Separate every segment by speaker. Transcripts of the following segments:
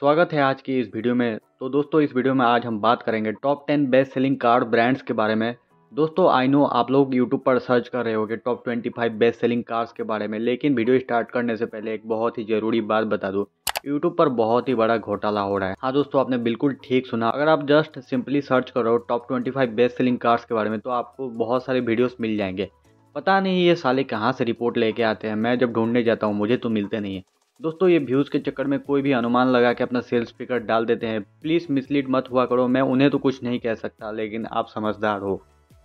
Speaker 1: स्वागत है आज की इस वीडियो में तो दोस्तों इस वीडियो में आज हम बात करेंगे top ten best selling card brands के बारे में दोस्तों आई नो आप लोग यूट्यूब पर सर्च कर रहे होगे top twenty five best selling cards के बारे में लेकिन वीडियो स्टार्ट करने से पहले एक बहुत ही ज़रूरी बात बता दूँ यूट्यूब पर बहुत ही बड़ा घोटाला हो रहा है हाँ दोस्तों आपने बिल्कुल ठीक सुना अगर आप जस्ट सिंपली सर्च करो top twenty five best selling cards के बारे में तो आपको बहुत सारे वीडियोस मिल जाएंगे पता नहीं ये साले कहाँ से रिपोर्ट लेके आते हैं मैं जब ढूंढने जाता हूँ मुझे तो मिलते नहीं है दोस्तों ये व्यूज़ के चक्कर में कोई भी अनुमान लगा के अपना सेल्स फिकर डाल देते हैं प्लीज़ मिसलीड मत हुआ करो मैं उन्हें तो कुछ नहीं कह सकता लेकिन आप समझदार हो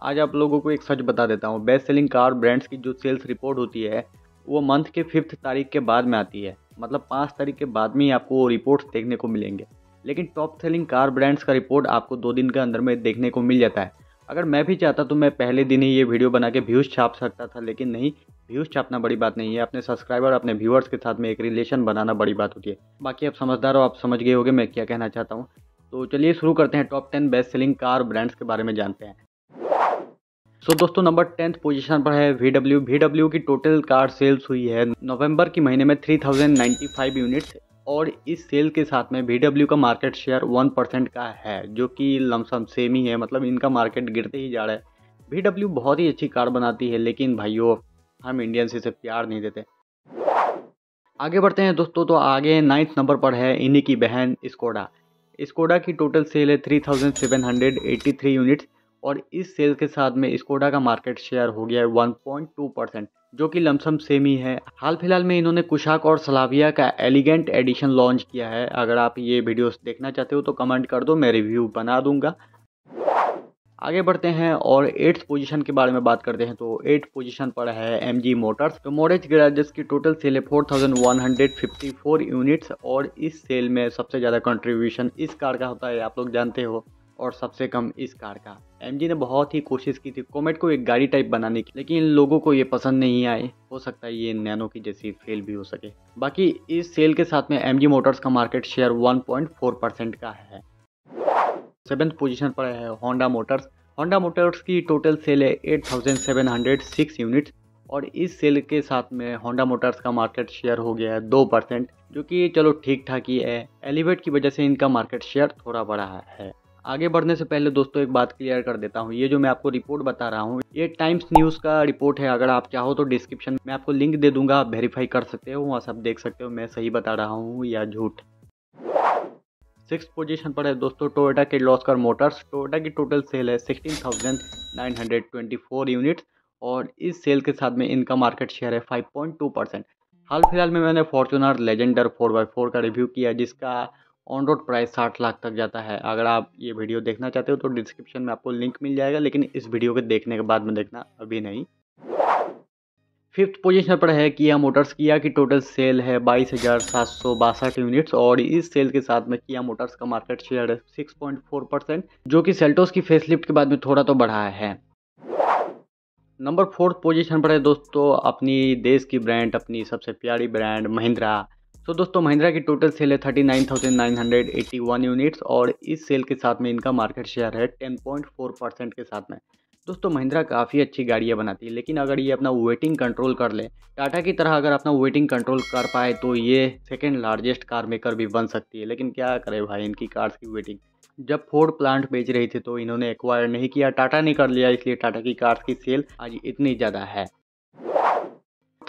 Speaker 1: आज आप लोगों को एक सच बता देता हूँ बेस्ट सेलिंग कार ब्रांड्स की जो सेल्स रिपोर्ट होती है वो मंथ के फिफ्थ तारीख के बाद में आती है मतलब पाँच तारीख के बाद में ही आपको वो रिपोर्ट्स देखने को मिलेंगे लेकिन टॉप सेलिंग कार ब्रांड्स का रिपोर्ट आपको दो दिन के अंदर में देखने को मिल जाता है अगर मैं भी चाहता तो मैं पहले दिन ही ये वीडियो बना के व्यूज़ छाप सकता था लेकिन नहीं व्यूज़ छापना बड़ी बात नहीं है अपने सब्सक्राइबर अपने व्यूअर्स के साथ में एक रिलेशन बनाना बड़ी बात होती है बाकी आप समझदार हो आप समझ गए होगे मैं क्या कहना चाहता हूँ तो चलिए शुरू करते हैं top ten best selling car brands के बारे में जानते हैं सो so, दोस्तों नंबर टेंथ पोजीशन पर है वी डब्ल्यू वी डब्ल्यू की टोटल कार सेल्स हुई है नवंबर के महीने में 3095 यूनिट्स और इस सेल के साथ में वी का मार्केट शेयर वन परसेंट का है जो कि लमसम सेम ही है मतलब इनका मार्केट गिरते ही जा रहा है वी बहुत ही अच्छी कार बनाती है लेकिन भाइयों हम से इसे प्यार नहीं देते आगे बढ़ते हैं दोस्तों तो आगे नाइन्थ नंबर पर है इन्हीं की बहन स्कोडा स्कोडा की टोटल सेल है three thousand seven hundred eighty three units और इस सेल के साथ में स्कोडा का मार्केट शेयर हो गया है वन पॉइंट टू परसेंट जो कि लमसम सेम ही है हाल फिलहाल में इन्होंने कुशाक और सलाविया का एलिगेंट एडिशन लॉन्च किया है अगर आप ये वीडियोस देखना चाहते हो तो कमेंट कर दो मैं रिव्यू बना दूंगा आगे बढ़ते हैं और एट्थ पोजीशन के बारे में बात करते हैं तो एट्थ पोजीशन पर है एम जी मोटर्स तो मोरेज गराजेस की टोटल सेल है फोर यूनिट्स और इस सेल में सबसे ज़्यादा कंट्रीब्यूशन इस कार का होता है आप लोग जानते हो और सबसे कम इस कार का एम ने बहुत ही कोशिश की थी कोमेट को एक गाड़ी टाइप बनाने की लेकिन इन लोगों को ये पसंद नहीं आए हो सकता है ये नैनो की जैसी फेल भी हो सके बाकी इस सेल के साथ में एम मोटर्स का मार्केट शेयर 1.4 परसेंट का है सेवेंथ पोजीशन पर है होंडा मोटर्स होंडा मोटर्स की टोटल सेल है एट यूनिट और इस सेल के साथ में होंडा मोटर्स का मार्केट शेयर हो गया है दो परसेंट जो कि चलो ठीक ठाक ही है एलिवेट की वजह से इनका मार्केट शेयर थोड़ा बड़ा है आगे बढ़ने से पहले दोस्तों एक बात क्लियर कर देता हूँ ये जो मैं आपको रिपोर्ट बता रहा हूँ ये टाइम्स न्यूज़ का रिपोर्ट है अगर आप चाहो तो डिस्क्रिप्शन में आपको लिंक दे दूंगा आप वेरीफाई कर सकते हो वहाँ से आप देख सकते हो मैं सही बता रहा हूँ या झूठ सिक्स पोजीशन पर है दोस्तों टोयोटा के लॉस्कर मोटर्स टोयोटा की टोटल सेल है sixteen thousand nine hundred twenty four units और इस सेल के साथ में इनका मार्केट शेयर है फाइव पॉइंट टू परसेंट हाल फिलहाल में मैंने Fortuner Legender four by four का रिव्यू किया जिसका ऑन रोड प्राइस साठ लाख तक जाता है अगर आप ये वीडियो देखना चाहते हो तो डिस्क्रिप्शन में आपको लिंक मिल जाएगा लेकिन इस वीडियो के देखने के बाद में देखना अभी नहीं फिफ्थ पोजीशन पर है किया मोटर्स किया की टोटल सेल है बाईस हज़ार सात सौ बासठ यूनिट्स और इस सेल के साथ में किया मोटर्स का मार्केट शेयर है सिक्स पॉइंट फोर परसेंट जो कि सेल्टोस की फेसलिफ्ट के बाद में थोड़ा तो बढ़ा है नंबर फोर्थ पोजीशन पर है दोस्तों अपनी देश की ब्रांड अपनी सबसे प्यारी ब्रांड महिंद्रा तो दोस्तों महिंद्रा की टोटल सेल है thirty nine thousand nine hundred eighty one units और इस सेल के साथ में इनका मार्केट शेयर है टेन पॉइंट फोर परसेंट के साथ में दोस्तों महिंद्रा काफ़ी अच्छी गाड़ियाँ बनाती है लेकिन अगर ये अपना वेटिंग कंट्रोल कर ले टाटा की तरह अगर अपना वेटिंग कंट्रोल कर पाए तो ये सेकेंड लार्जेस्ट कार मेकर भी बन सकती है लेकिन क्या करें भाई इनकी कार्स की वेटिंग जब फोर्ड प्लांट बेच रही थी तो इन्होंने एक्वायर नहीं किया टाटा ने कर लिया इसलिए टाटा की कार्स की सेल आज इतनी ज़्यादा है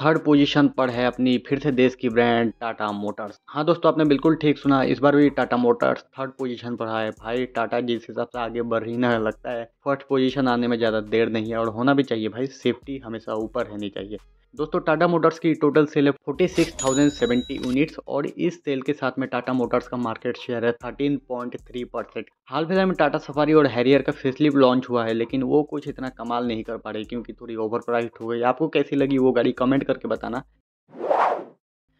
Speaker 1: थर्ड पोजीशन पर है अपनी फिर से देश की ब्रांड टाटा मोटर्स हाँ दोस्तों आपने बिल्कुल ठीक सुना इस बार भी टाटा मोटर्स थर्ड पोजीशन पर है भाई टाटा जिस हिसाब से आगे बढ़ ही ना लगता है फर्स्ट पोजीशन आने में ज़्यादा देर नहीं है और होना भी चाहिए भाई सेफ्टी हमेशा ऊपर रहनी चाहिए दोस्तों टाटा मोटर्स की टोटल सेल है forty six thousand seventy units और इस सेल के साथ में टाटा मोटर्स का मार्केट शेयर है थर्टीन पॉइंट थ्री परसेंट हाल फिलहाल में टाटा सफारी और हैरियर का फेसलिप लॉन्च हुआ है लेकिन वो कुछ इतना कमाल नहीं कर पा रही क्योंकि थोड़ी ओवर प्राइस हो गई आपको कैसी लगी वो गाड़ी कमेंट कमेंट करके बताना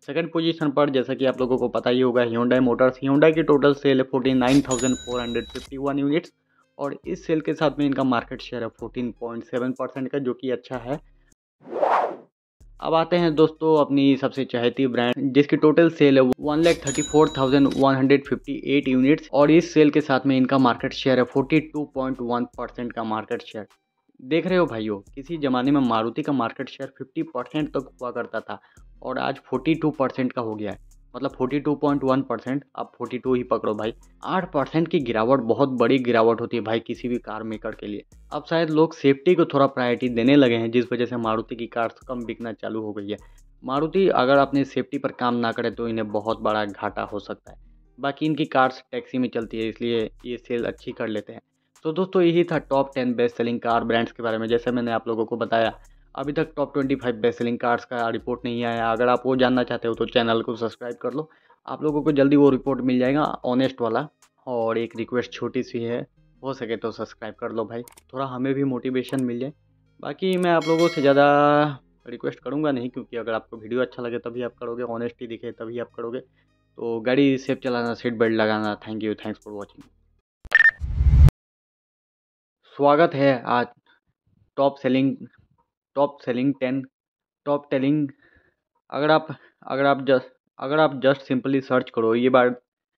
Speaker 1: सेकंड पोजीशन पर जैसा कि आप लोगों को पता ही होगा ह्यूंडई मोटर्स ह्यूंडई की टोटल सेल है फोर्टी यूनिट्स और इस सेल के साथ में इनका मार्केट शेयर है फोर्टीन परसेंट का जो कि अच्छा है अब आते हैं दोस्तों अपनी सबसे चहेती ब्रांड जिसकी टोटल सेल है one lakh thirty four thousand one hundred fifty eight units और इस सेल के साथ में इनका मार्केट शेयर है forty two point one percent का मार्केट शेयर देख रहे हो भाइयों किसी ज़माने में मारुति का मार्केट शेयर 50 परसेंट तक हुआ करता था और आज 42 परसेंट का हो गया है मतलब 42.1 परसेंट आप 42 ही पकड़ो भाई 8 परसेंट की गिरावट बहुत बड़ी गिरावट होती है भाई किसी भी कार मेकर के लिए अब शायद लोग सेफ्टी को थोड़ा प्रायोरिटी देने लगे हैं जिस वजह से मारुति की कार कम बिकना चालू हो गई है मारुति अगर अपने सेफ्टी पर काम ना करे तो इन्हें बहुत बड़ा घाटा हो सकता है बाकी इनकी कार्स टैक्सी में चलती है इसलिए ये सेल अच्छी कर लेते हैं तो दोस्तों यही था top ten best selling car brands के बारे में जैसे मैंने आप लोगों को बताया अभी तक top twenty five best selling cars का रिपोर्ट नहीं आया अगर आप वो जानना चाहते हो तो चैनल को सब्सक्राइब कर लो आप लोगों को जल्दी वो रिपोर्ट मिल जाएगा ऑनेस्ट वाला और एक रिक्वेस्ट छोटी सी है हो सके तो सब्सक्राइब कर लो भाई थोड़ा हमें भी मोटिवेशन मिल जाए बाकी मैं आप लोगों से ज़्यादा रिक्वेस्ट करूँगा नहीं क्योंकि अगर आपको वीडियो अच्छा लगे तभी आप करोगे ऑनेस्टी दिखे तभी आप करोगे तो गाड़ी सेफ चलाना सीट बेल्ट लगाना thank you thanks for watching स्वागत है आज top selling top selling ten top telling अगर आप अगर आप जस्ट अगर आप जस्ट सिंपली सर्च करो ये बार